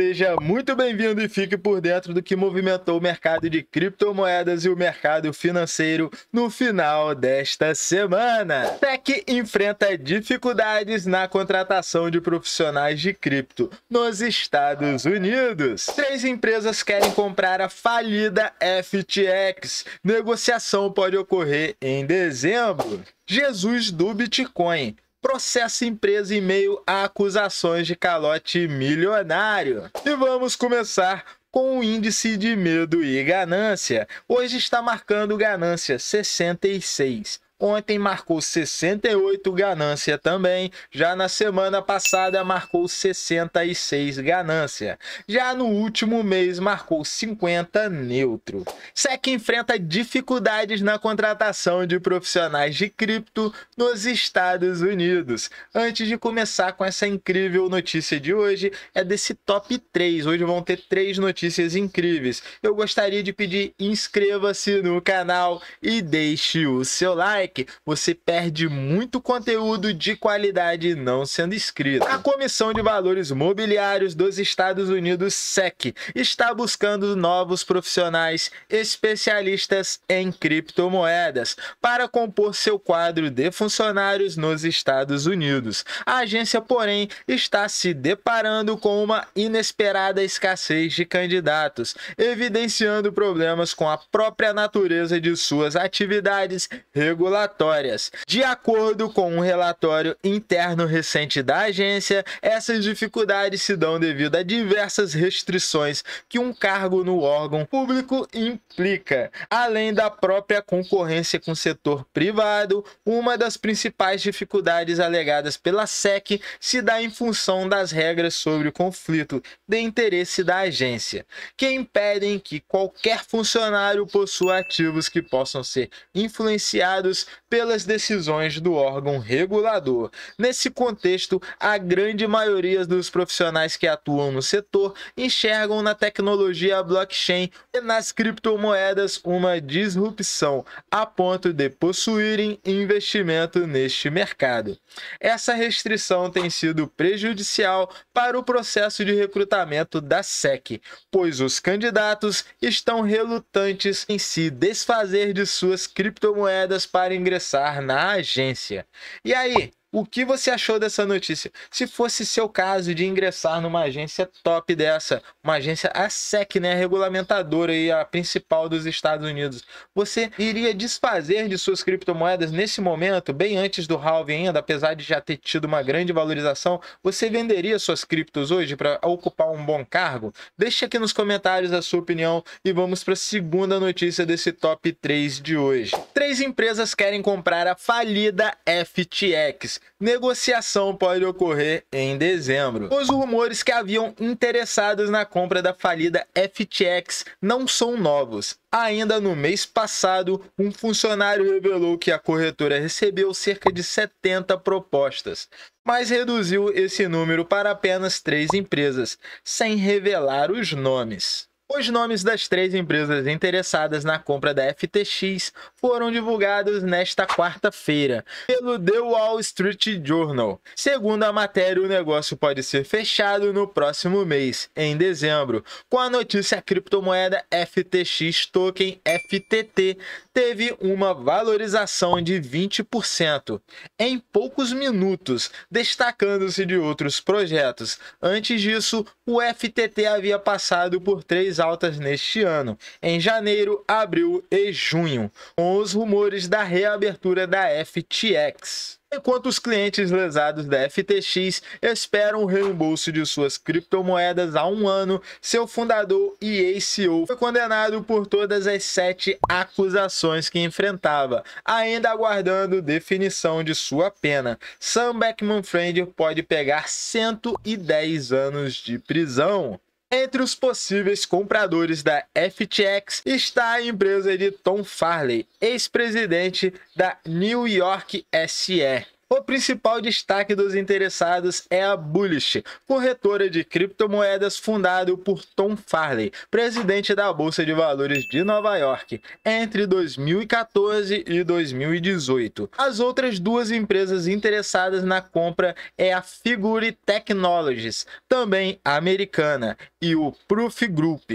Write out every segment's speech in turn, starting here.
Seja muito bem-vindo e fique por dentro do que movimentou o mercado de criptomoedas e o mercado financeiro no final desta semana. Tech enfrenta dificuldades na contratação de profissionais de cripto nos Estados Unidos. Três empresas querem comprar a falida FTX. Negociação pode ocorrer em dezembro. Jesus do Bitcoin processa empresa em meio a acusações de calote milionário. E vamos começar com o índice de medo e ganância. Hoje está marcando ganância 66. Ontem marcou 68 ganância também. Já na semana passada marcou 66 ganância. Já no último mês marcou 50 neutro. SEC enfrenta dificuldades na contratação de profissionais de cripto nos Estados Unidos. Antes de começar com essa incrível notícia de hoje, é desse top 3. Hoje vão ter três notícias incríveis. Eu gostaria de pedir inscreva-se no canal e deixe o seu like. Black, você perde muito conteúdo de qualidade não sendo inscrito. A Comissão de Valores Mobiliários dos Estados Unidos, SEC, está buscando novos profissionais especialistas em criptomoedas para compor seu quadro de funcionários nos Estados Unidos. A agência, porém, está se deparando com uma inesperada escassez de candidatos, evidenciando problemas com a própria natureza de suas atividades regulatórias regulatórias. De acordo com um relatório interno recente da agência, essas dificuldades se dão devido a diversas restrições que um cargo no órgão público implica, além da própria concorrência com o setor privado. Uma das principais dificuldades alegadas pela SEC se dá em função das regras sobre o conflito de interesse da agência, que impedem que qualquer funcionário possua ativos que possam ser influenciados pelas decisões do órgão regulador. Nesse contexto, a grande maioria dos profissionais que atuam no setor enxergam na tecnologia blockchain e nas criptomoedas uma disrupção, a ponto de possuírem investimento neste mercado. Essa restrição tem sido prejudicial para o processo de recrutamento da SEC, pois os candidatos estão relutantes em se desfazer de suas criptomoedas para ingressar na agência. E aí, o que você achou dessa notícia? Se fosse seu caso de ingressar numa agência top dessa, uma agência a SEC, né, a regulamentadora e a principal dos Estados Unidos, você iria desfazer de suas criptomoedas nesse momento, bem antes do halving ainda, apesar de já ter tido uma grande valorização, você venderia suas criptos hoje para ocupar um bom cargo? Deixe aqui nos comentários a sua opinião e vamos para a segunda notícia desse top 3 de hoje. Três empresas querem comprar a falida FTX negociação pode ocorrer em dezembro. Os rumores que haviam interessados na compra da falida FTX não são novos. Ainda no mês passado, um funcionário revelou que a corretora recebeu cerca de 70 propostas, mas reduziu esse número para apenas três empresas, sem revelar os nomes. Os nomes das três empresas interessadas na compra da FTX foram divulgados nesta quarta-feira pelo The Wall Street Journal. Segundo a matéria, o negócio pode ser fechado no próximo mês, em dezembro, com a notícia a criptomoeda FTX Token FTT teve uma valorização de 20% em poucos minutos, destacando-se de outros projetos. Antes disso, o FTT havia passado por três altas neste ano, em janeiro, abril e junho, com os rumores da reabertura da FTX enquanto os clientes lesados da FTX esperam o reembolso de suas criptomoedas há um ano, seu fundador e ex-CEO foi condenado por todas as sete acusações que enfrentava, ainda aguardando definição de sua pena. Sam Beckman-Friend pode pegar 110 anos de prisão. Entre os possíveis compradores da FTX está a empresa de Tom Farley, ex-presidente da New York SE. O principal destaque dos interessados é a Bullish, corretora de criptomoedas fundada por Tom Farley, presidente da Bolsa de Valores de Nova York, entre 2014 e 2018. As outras duas empresas interessadas na compra é a Figure Technologies, também americana, e o Proof Group,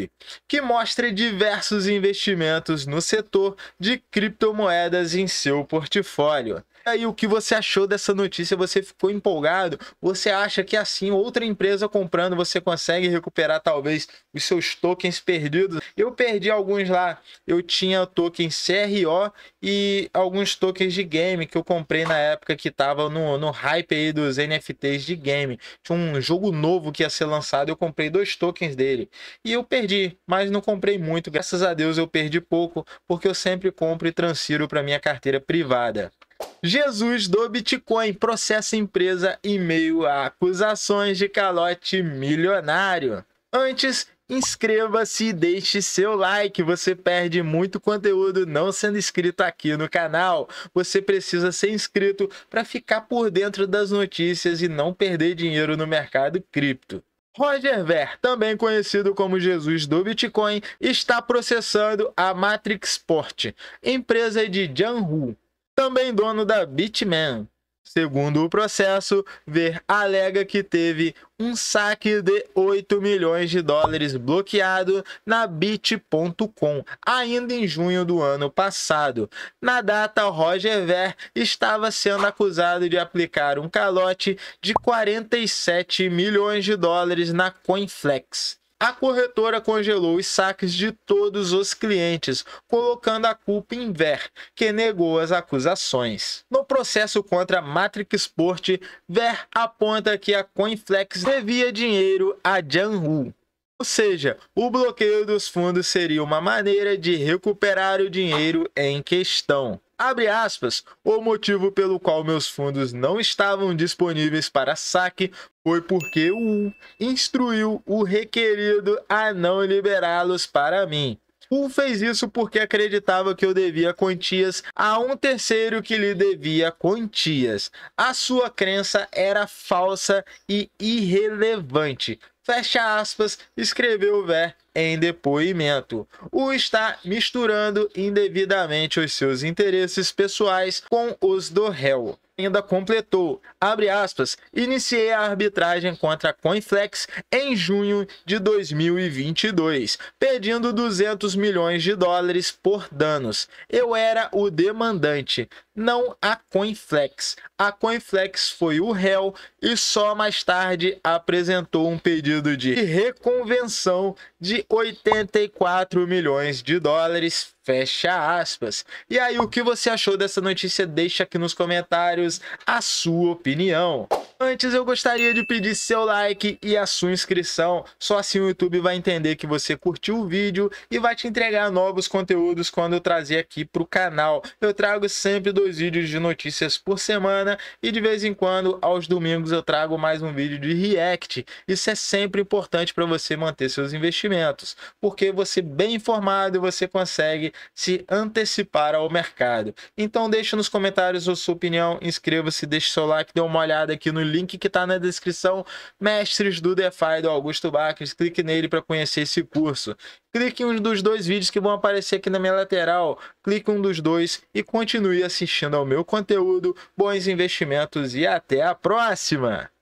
que mostra diversos investimentos no setor de criptomoedas em seu portfólio aí o que você achou dessa notícia? Você ficou empolgado? Você acha que assim, outra empresa comprando, você consegue recuperar talvez os seus tokens perdidos? Eu perdi alguns lá. Eu tinha token CRO e alguns tokens de game que eu comprei na época que tava no, no hype aí dos NFTs de game. Tinha um jogo novo que ia ser lançado, eu comprei dois tokens dele. E eu perdi, mas não comprei muito. Graças a Deus eu perdi pouco, porque eu sempre compro e transfiro para minha carteira privada. Jesus do Bitcoin processa empresa em meio a acusações de calote milionário. Antes, inscreva-se e deixe seu like. Você perde muito conteúdo não sendo inscrito aqui no canal. Você precisa ser inscrito para ficar por dentro das notícias e não perder dinheiro no mercado cripto. Roger Ver, também conhecido como Jesus do Bitcoin, está processando a Matrixport, empresa de Jan Hu, também dono da Bitman. Segundo o processo, Ver alega que teve um saque de 8 milhões de dólares bloqueado na Bit.com ainda em junho do ano passado. Na data, Roger Ver estava sendo acusado de aplicar um calote de 47 milhões de dólares na Coinflex. A corretora congelou os saques de todos os clientes, colocando a culpa em Ver, que negou as acusações. No processo contra a Matrix Sport, Ver aponta que a Coinflex devia dinheiro a Janhu. Ou seja, o bloqueio dos fundos seria uma maneira de recuperar o dinheiro em questão abre aspas, o motivo pelo qual meus fundos não estavam disponíveis para saque foi porque o instruiu o requerido a não liberá-los para mim. O fez isso porque acreditava que eu devia quantias a um terceiro que lhe devia quantias. A sua crença era falsa e irrelevante fecha aspas, escreveu Vé em depoimento. O está misturando indevidamente os seus interesses pessoais com os do réu ainda completou, abre aspas, iniciei a arbitragem contra a Coinflex em junho de 2022, pedindo 200 milhões de dólares por danos. Eu era o demandante, não a Coinflex. A Coinflex foi o réu e só mais tarde apresentou um pedido de reconvenção de 84 milhões de dólares. Fecha aspas. E aí, o que você achou dessa notícia? Deixa aqui nos comentários a sua opinião. Antes, eu gostaria de pedir seu like e a sua inscrição. Só assim o YouTube vai entender que você curtiu o vídeo e vai te entregar novos conteúdos quando eu trazer aqui para o canal. Eu trago sempre dois vídeos de notícias por semana e de vez em quando, aos domingos, eu trago mais um vídeo de React. Isso é sempre importante para você manter seus investimentos, porque você é bem informado, você consegue se antecipar ao mercado. Então deixe nos comentários a sua opinião, inscreva-se, deixe seu like, dê uma olhada aqui no link que está na descrição, Mestres do DeFi do Augusto Bacris, clique nele para conhecer esse curso. Clique em um dos dois vídeos que vão aparecer aqui na minha lateral, clique um dos dois e continue assistindo ao meu conteúdo. Bons investimentos e até a próxima!